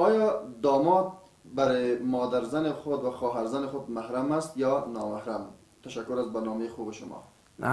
آیا داماد برای زن خود و خواهرزن خود محرم است یا نامحرم تشکر از برنامه خوب شما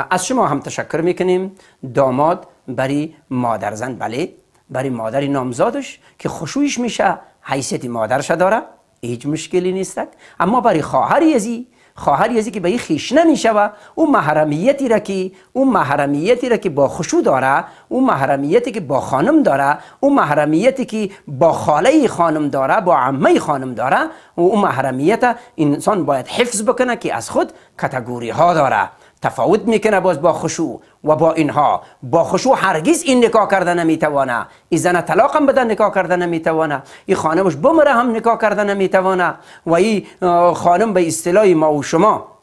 از شما هم تشکر میکنیم داماد برای مادرزن بله برای مادر نامزادش که خوشویش میشه حیثیت مادرش داره هیچ مشکلی نیست اما برای خواهری ازی خواهر یزی که به این خیشنه میشوه اون محرمیتی را که اون محرمیتی را که با خشو داره اون محرمیتی که با خانم داره اون محرمیتی که با خاله خانم داره با عمه خانم داره و اون محرمیت انسان باید حفظ بکنه که از خود کتگوری ها داره تفاوت میکنه باز با خشوع و با اینها با خشوع هرگز این نکاح کردن نمیتوانه این زن طلاق هم بده نکاح کردن نمیتوانه این خانمش بمره هم نکاح کردن نمیتوانه و این خانم به اصطلاح ما و شما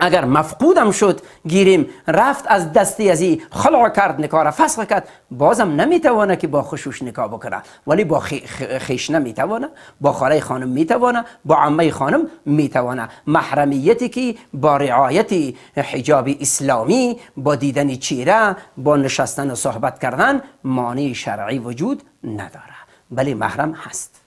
اگر مفقودم شد گیریم رفت از دستی از این خلع کرد نکاره فسخ کرد بازم نمیتوانه که با خشوش نکاح بکنه ولی با خیش نمیتوانه با خاله خانم میتوانه با عمه خانم میتوانه محرمیتی که با رعایت حجاب اسلامی با دیدن چیره با نشستن و صحبت کردن مانع شرعی وجود نداره بلی محرم هست